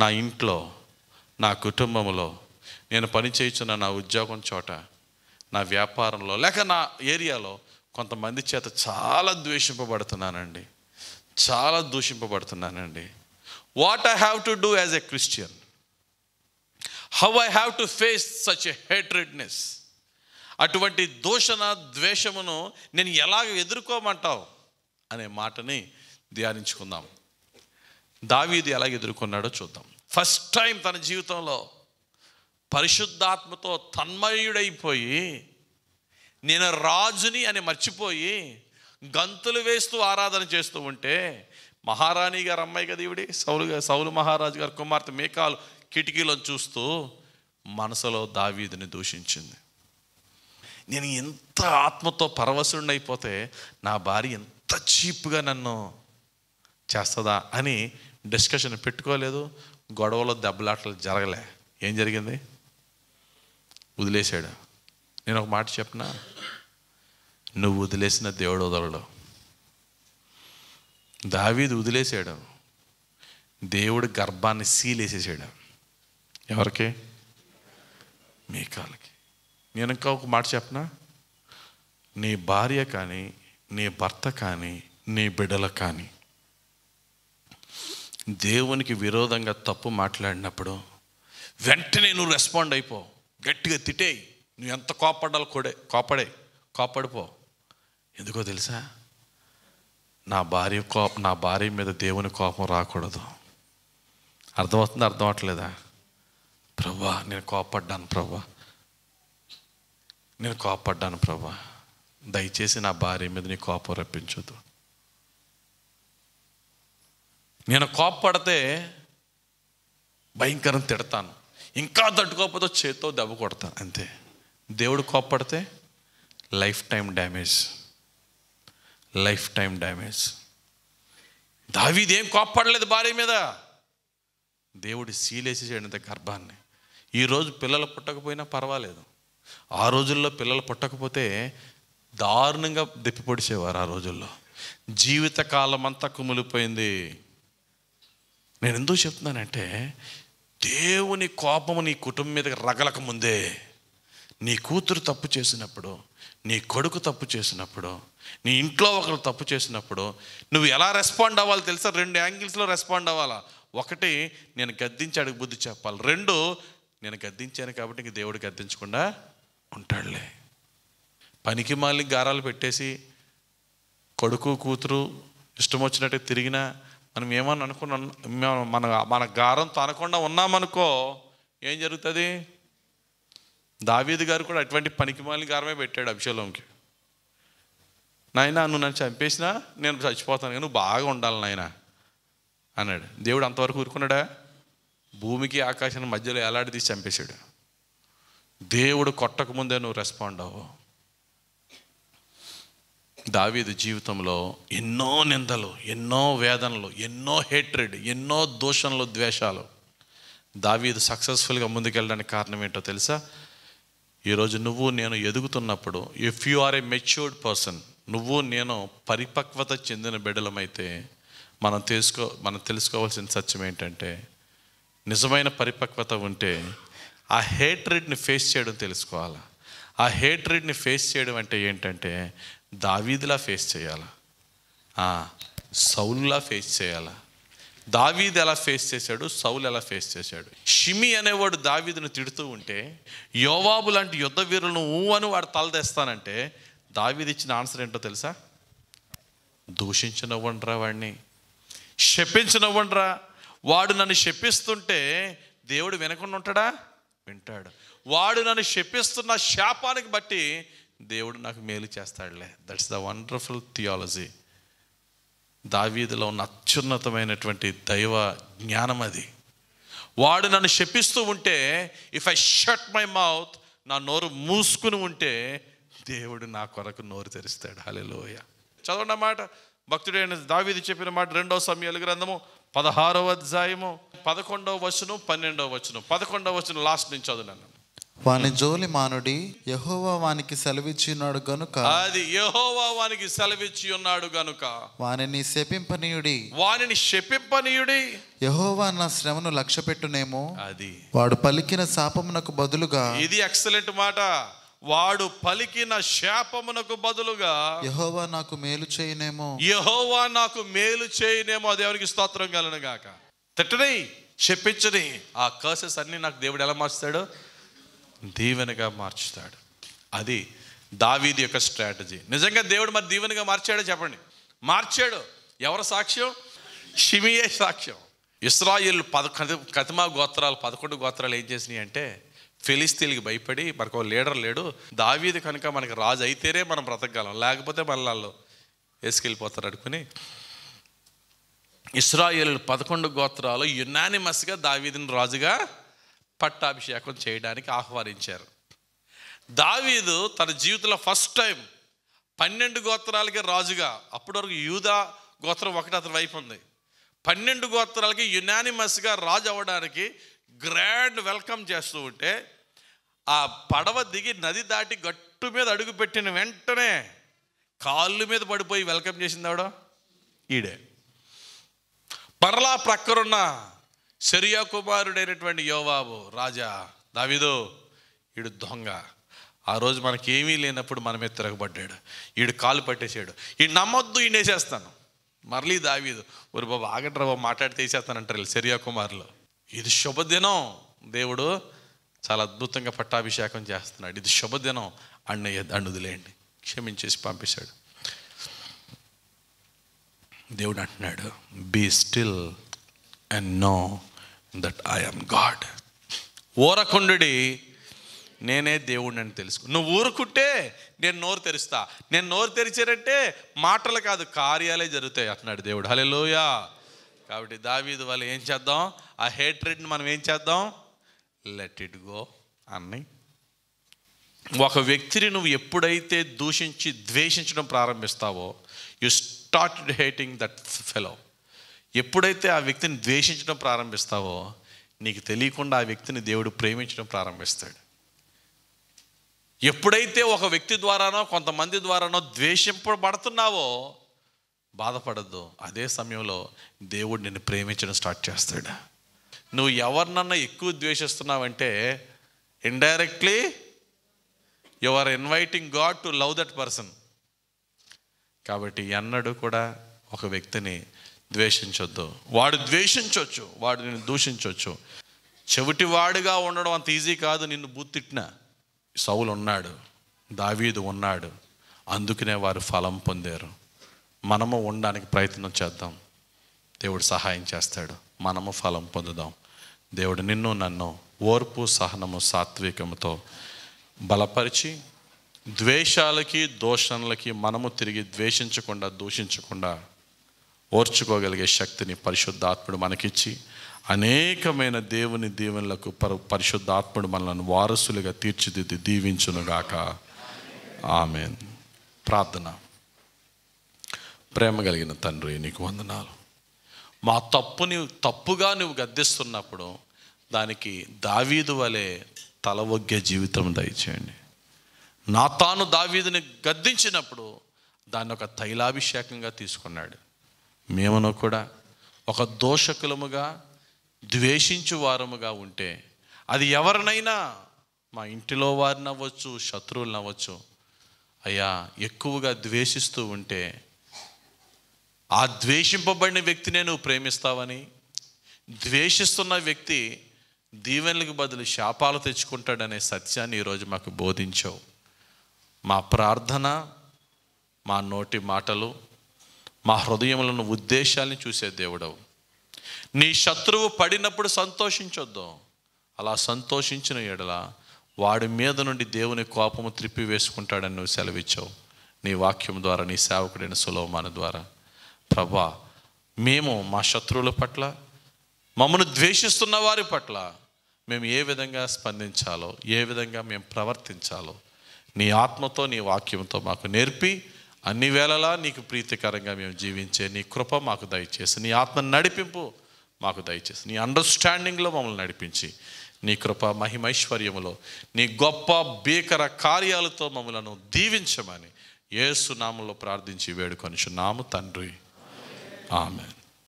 నా ఇంట్లో నా కుటుంబంలో నేను పని చేయించిన నా ఉద్యోగం చోట నా వ్యాపారంలో లేక నా ఏరియాలో కొంతమంది చేత చాలా ద్వేషింపబడుతున్నానండి చాలా దూషింపబడుతున్నానండి what I have to do as a Christian how I have to face such a hatredness అటువంటి దూషణ ద్వేషమును నేను ఎలాగ ఎదుర్కోమంటావు అనే మాటని ధ్యానించుకుందాం దావీది ఎలా ఎదుర్కొన్నాడో చూద్దాం ఫస్ట్ టైం తన జీవితంలో పరిశుద్ధాత్మతో తన్మయుడైపోయి నేను రాజుని అని మర్చిపోయి గంతులు వేస్తూ ఆరాధన చేస్తూ ఉంటే మహారాణి గారు అమ్మాయి కదా ఇవిడి సౌలు సౌలు మహారాజు గారు కుమార్తె మేకాలు కిటికీలను చూస్తూ మనసులో దావీదిని దూషించింది నేను ఎంత ఆత్మతో అయిపోతే నా భార్య ఎంత చీప్గా నన్ను చేస్తుందా అని డిస్కషన్ పెట్టుకోలేదు గొడవలో దెబ్బలాటలు జరగలే ఏం జరిగింది వదిలేశాడు నేను ఒక మాట చెప్పనా నువ్వు వదిలేసిన దేవుడు వదలడు దావీది వదిలేసాడు దేవుడు గర్భాన్ని సీలేసేసాడు ఎవరికి మీ కాళ్ళకి నేను ఇంకా ఒక మాట చెప్పనా నీ భార్య కానీ నీ భర్త కానీ నీ బిడ్డలు కానీ దేవునికి విరోధంగా తప్పు మాట్లాడినప్పుడు వెంటనే నువ్వు రెస్పాండ్ అయిపో గట్టిగా తిట్టేయి నువ్వు ఎంత కోపడాలో కొడే కోపడే కోపడిపో ఎందుకో తెలుసా నా భార్య కోప నా భార్య మీద దేవుని కోపం రాకూడదు అర్థమవుతుంది అర్థం అవట్లేదా ప్రభా నేను కోపడ్డాను ప్రభా నేను కోపడ్డాను ప్రభా దయచేసి నా భార్య మీద నీ కోపం రప్పించదు నేను కోపడితే భయంకరం తిడతాను ఇంకా తట్టుకోకపోతే చేత్తో దెబ్బ కొడతాను అంతే దేవుడు కోప్పడితే life time damage life time damage ఏం కోప్పడలేదు భార్య మీద దేవుడి సీలేసి ఇంత గర్భాన్ని ఈరోజు పిల్లలు పుట్టకపోయినా పర్వాలేదు ఆ రోజుల్లో పిల్లలు పుట్టకపోతే దారుణంగా దెప్పి పొడిచేవారు ఆ రోజుల్లో జీవితకాలం అంతా కుమిలిపోయింది నేను ఎందుకు చెప్తున్నానంటే దేవుని కోపము నీ కుటుంబం మీదకి రగలక ముందే నీ కూతురు తప్పు చేసినప్పుడు నీ కొడుకు తప్పు చేసినప్పుడు నీ ఇంట్లో ఒకరు తప్పు చేసినప్పుడు నువ్వు ఎలా రెస్పాండ్ అవ్వాలి తెలుసా రెండు యాంగిల్స్లో రెస్పాండ్ అవ్వాలా ఒకటి నేను గద్దించాడు బుద్ధి చెప్పాలి రెండు నేను గద్దించాను కాబట్టి ఇంక దేవుడు గద్దించకుండా ఉంటాడులే పనికి మాలి గారాలు పెట్టేసి కొడుకు కూతురు ఇష్టం వచ్చినట్టు తిరిగినా మనం ఏమని అనుకున్నాం మన మన గారం తనకుండా ఉన్నామనుకో ఏం జరుగుతుంది దావీది గారు కూడా అటువంటి పనికిమాలిన గారమే పెట్టాడు అభిషేలోంకి నాయన నువ్వు నన్ను చంపేసినా నేను చచ్చిపోతాను నువ్వు బాగా ఉండాలి నాయన అన్నాడు దేవుడు అంతవరకు ఊరుకున్నాడా భూమికి ఆకాశాన్ని మధ్యలో ఎలాడి తీసి చంపేశాడు దేవుడు కొట్టకముందే నువ్వు రెస్పాండ్ అవ్వు దావీదు జీవితంలో ఎన్నో నిందలు ఎన్నో వేదనలు ఎన్నో హేట్రెడ్ ఎన్నో దోషణలు ద్వేషాలు దావీదు సక్సెస్ఫుల్గా ముందుకెళ్ళడానికి కారణం ఏంటో తెలుసా ఈరోజు నువ్వు నేను ఎదుగుతున్నప్పుడు if you are a matured person నువ్వు నేను పరిపక్వత చెందిన బిడ్డలమైతే మనం తెలుసుకో మనం తెలుసుకోవాల్సిన సత్యం ఏంటంటే నిజమైన పరిపక్వత ఉంటే ఆ హేట్రెడ్ని ఫేస్ చేయడం తెలుసుకోవాలి ఆ హేట్రెడ్ని ఫేస్ చేయడం అంటే ఏంటంటే దావీదిలా ఫేస్ చేయాలా సౌల్లా ఫేస్ చేయాలా దావీద్ ఎలా ఫేస్ చేశాడు సౌలు ఎలా ఫేస్ చేశాడు షిమి అనేవాడు దావీదును తిడుతూ ఉంటే యోవాబు లాంటి యుద్ధ వీరులను ఊ అని వాడు తలదేస్తానంటే దావీది ఇచ్చిన ఆన్సర్ ఏంటో తెలుసా దూషించనివ్వండిరా వాడిని శపించనివ్వండిరా వాడు నన్ను శప్పిస్తుంటే దేవుడు వినకుండా ఉంటాడా వింటాడు వాడు నన్ను శపిస్తున్న శాపానికి బట్టి దేవుడు నాకు మేలు చేస్తాడులే దట్స్ ద వండర్ఫుల్ థియాలజీ దావీదిలో ఉన్న అత్యున్నతమైనటువంటి దైవ జ్ఞానం అది వాడు నన్ను శపిస్తూ ఉంటే if I shut my mouth నా నోరు మూసుకుని ఉంటే దేవుడు నా కొరకు నోరు తెరుస్తాడు హలెలోయ చదవండి మాట భక్తుడైన దావీది చెప్పిన మాట రెండవ సమయాలు గ్రంథము పదహారవ అధ్యాయము పదకొండవ వచనం పన్నెండవ వచనం పదకొండవ వచనం లాస్ట్ నుంచి నన్ను వాని జోలి మానుడి యహోవా వానికి సెలవిచ్చి ఉన్నాడు గనుక అది యహోవా వానికి సెలవిచ్చి ఉన్నాడు గనుక వానిని శపింపనీయుడి వానిని శపింపనీయుడి యహోవా నా శ్రమను లక్ష్య పెట్టునేమో అది వాడు పలికిన శాపమునకు బదులుగా ఇది ఎక్సలెంట్ మాట వాడు పలికిన శాపమునకు బదులుగా యహోవా నాకు మేలు చేయనేమో యహోవా నాకు మేలు చేయనేమో దేవునికి స్తోత్రం కలను గాక తిట్టని చెప్పించని ఆ కర్సెస్ అన్ని నాకు దేవుడు ఎలా మార్చాడు దీవెనగా మార్చుతాడు అది దావీది యొక్క స్ట్రాటజీ నిజంగా దేవుడు మరి దీవెనగా మార్చాడో చెప్పండి మార్చాడు ఎవరు సాక్ష్యం షిమియే సాక్ష్యం ఇస్రాయిల్ పద కతిమా గోత్రాలు పదకొండు గోత్రాలు ఏం చేసినాయి అంటే ఫిలిస్తీన్కి భయపడి మనకు లీడర్ లేడు దావీది కనుక మనకి రాజు అయితేనే మనం బ్రతకగలం లేకపోతే మళ్ళీ వాళ్ళు వేసుకెళ్ళిపోతారు అనుకుని ఇస్రాయిల్ పదకొండు గోత్రాలు యునానిమస్గా దావీదిని రాజుగా పట్టాభిషేకం చేయడానికి ఆహ్వానించారు దావీదు తన జీవితంలో ఫస్ట్ టైం పన్నెండు గోత్రాలకి రాజుగా అప్పటి వరకు యూదా గోత్రం ఒకటి అతని వైపు ఉంది పన్నెండు గోత్రాలకి యునానిమస్గా రాజు అవ్వడానికి గ్రాండ్ వెల్కమ్ చేస్తూ ఉంటే ఆ పడవ దిగి నది దాటి గట్టు మీద అడుగు పెట్టిన వెంటనే కాళ్ళు మీద పడిపోయి వెల్కమ్ చేసింది ఆవిడ ఈడే పర్లా ప్రక్కరున్న సరియా కుమారుడైనటువంటి యోవాబు రాజా దావిదో ఈడు దొంగ ఆ రోజు మనకి ఏమీ లేనప్పుడు మనమే తిరగబడ్డాడు ఈడు కాలు పట్టేశాడు ఈ నమ్మొద్దు ఈయన వేసేస్తాను మరలీ దావీదు ఒరి బాబు ఆగట్ర బాబు మాట్లాడితే వేసేస్తానంటారు వీళ్ళు సెరియా కుమారులు ఇది శుభదినం దేవుడు చాలా అద్భుతంగా పట్టాభిషేకం చేస్తున్నాడు ఇది శుభదినం అన్నయ్య అన్నుదిలేండి క్షమించేసి పంపేశాడు దేవుడు అంటున్నాడు be still and know that I'm God ఊరకుండు నేనే దేవుడిని అని తెలుసుకో నువ్వు ఊరుకుంటే నేను నోరు తెరుస్తా నేను నోరు తెరిచారంటే మాటలు కాదు కార్యాలే జరుగుతాయి అంటున్నాడు దేవుడు హలే లోయా కాబట్టి దావీదు వాళ్ళు ఏం చేద్దాం ఆ హేట్రెడ్ని మనం ఏం చేద్దాం లెట్ ఇట్ గో అన్నీ ఒక వ్యక్తిని నువ్వు ఎప్పుడైతే దూషించి ద్వేషించడం ప్రారంభిస్తావో you start hating that fellow ఎప్పుడైతే ఆ వ్యక్తిని ద్వేషించడం ప్రారంభిస్తావో నీకు తెలియకుండా ఆ వ్యక్తిని దేవుడు ప్రేమించడం ప్రారంభిస్తాడు ఎప్పుడైతే ఒక వ్యక్తి ద్వారానో కొంతమంది ద్వారానో ద్వేషింపబడుతున్నావో బాధపడద్దు అదే సమయంలో దేవుడు నిన్ను ప్రేమించడం స్టార్ట్ చేస్తాడు నువ్వు ఎవరినన్నా ఎక్కువ ద్వేషిస్తున్నావంటే indirectly you are inviting God to love that person కాబట్టి ఎన్నడూ కూడా ఒక వ్యక్తిని ద్వేషించొద్దు వాడు ద్వేషించవచ్చు వాడు నిన్ను దూషించవచ్చు చెవిటి వాడుగా ఉండడం అంత ఈజీ కాదు నిన్ను బూత్తిట్టిన సౌలు ఉన్నాడు దావీదు ఉన్నాడు అందుకనే వారు ఫలం పొందారు మనము ఉండడానికి ప్రయత్నం చేద్దాం దేవుడు సహాయం చేస్తాడు మనము ఫలం పొందుదాం దేవుడు నిన్ను నన్ను ఓర్పు సహనము సాత్వికముతో బలపరిచి ద్వేషాలకి దోషణలకి మనము తిరిగి ద్వేషించకుండా దూషించకుండా ఓర్చుకోగలిగే శక్తిని పరిశుద్ధాత్ముడు మనకిచ్చి అనేకమైన దేవుని దీవెనలకు పరు పరిశుద్ధాత్ముడు మనల్ని వారసులుగా తీర్చిదిద్ది దీవించునుగాక ఆమె ప్రార్థన ప్రేమ కలిగిన తండ్రి నీకు వందనాలు మా తప్పుని తప్పుగా నువ్వు గద్దిస్తున్నప్పుడు దానికి దావీదు వలె తలవొగ్గే జీవితం దయచేయండి నా తాను దావీదుని గద్దించినప్పుడు దాన్ని ఒక తైలాభిషేకంగా తీసుకున్నాడు మేమను కూడా ఒక దోషకులముగా ద్వేషించు వారముగా ఉంటే అది ఎవరినైనా మా ఇంటిలో వారిని అవ్వచ్చు శత్రువులను అవ్వచ్చు అయ్యా ఎక్కువగా ద్వేషిస్తూ ఉంటే ఆ ద్వేషింపబడిన వ్యక్తినే నువ్వు ప్రేమిస్తావని ద్వేషిస్తున్న వ్యక్తి దీవెనలకు బదులు శాపాలు తెచ్చుకుంటాడనే సత్యాన్ని ఈరోజు మాకు బోధించావు మా ప్రార్థన మా నోటి మాటలు మా హృదయంలో ఉద్దేశాలని చూసే దేవుడవు నీ శత్రువు పడినప్పుడు సంతోషించొద్దు అలా సంతోషించిన ఎడల వాడి మీద నుండి దేవుని కోపము త్రిప్పి వేసుకుంటాడని నువ్వు సెలవిచ్చావు నీ వాక్యం ద్వారా నీ సేవకుడైన సులభమాన ద్వారా ప్రభా మేము మా శత్రువుల పట్ల మమ్మను ద్వేషిస్తున్న వారి పట్ల మేము ఏ విధంగా స్పందించాలో ఏ విధంగా మేము ప్రవర్తించాలో నీ ఆత్మతో నీ వాక్యంతో మాకు నేర్పి అన్ని వేళలా నీకు ప్రీతికరంగా మేము జీవించే నీ కృప మాకు దయచేసి నీ ఆత్మ నడిపింపు మాకు దయచేసి నీ అండర్స్టాండింగ్లో మమ్మల్ని నడిపించి నీ కృప మహిమైశ్వర్యములో నీ గొప్ప భీకర కార్యాలతో మమ్మలను దీవించమని ఏసునామంలో ప్రార్థించి వేడుకొనిచున్నాము తండ్రి ఆమె